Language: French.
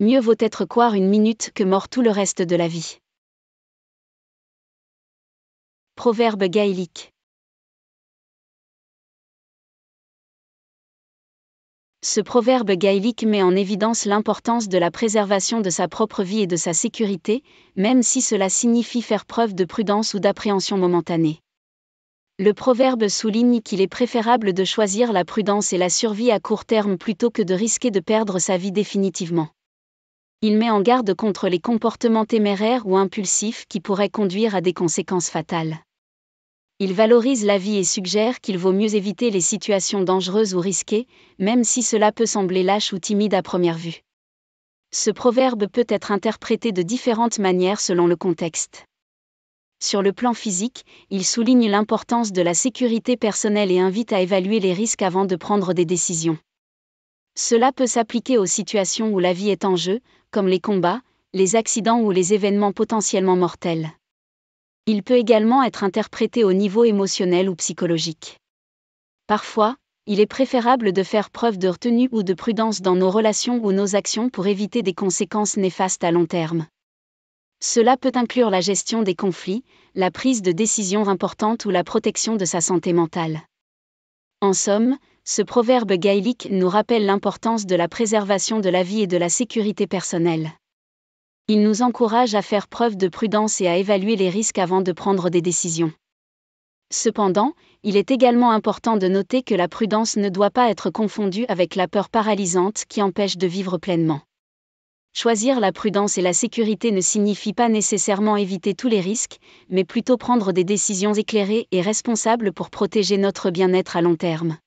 mieux vaut être croire une minute que mort tout le reste de la vie. Proverbe gaélique. Ce proverbe gaélique met en évidence l'importance de la préservation de sa propre vie et de sa sécurité, même si cela signifie faire preuve de prudence ou d'appréhension momentanée. Le proverbe souligne qu'il est préférable de choisir la prudence et la survie à court terme plutôt que de risquer de perdre sa vie définitivement il met en garde contre les comportements téméraires ou impulsifs qui pourraient conduire à des conséquences fatales. Il valorise la vie et suggère qu'il vaut mieux éviter les situations dangereuses ou risquées, même si cela peut sembler lâche ou timide à première vue. Ce proverbe peut être interprété de différentes manières selon le contexte. Sur le plan physique, il souligne l'importance de la sécurité personnelle et invite à évaluer les risques avant de prendre des décisions. Cela peut s'appliquer aux situations où la vie est en jeu, comme les combats, les accidents ou les événements potentiellement mortels. Il peut également être interprété au niveau émotionnel ou psychologique. Parfois, il est préférable de faire preuve de retenue ou de prudence dans nos relations ou nos actions pour éviter des conséquences néfastes à long terme. Cela peut inclure la gestion des conflits, la prise de décisions importantes ou la protection de sa santé mentale. En somme, ce proverbe gaélique nous rappelle l'importance de la préservation de la vie et de la sécurité personnelle. Il nous encourage à faire preuve de prudence et à évaluer les risques avant de prendre des décisions. Cependant, il est également important de noter que la prudence ne doit pas être confondue avec la peur paralysante qui empêche de vivre pleinement. Choisir la prudence et la sécurité ne signifie pas nécessairement éviter tous les risques, mais plutôt prendre des décisions éclairées et responsables pour protéger notre bien-être à long terme.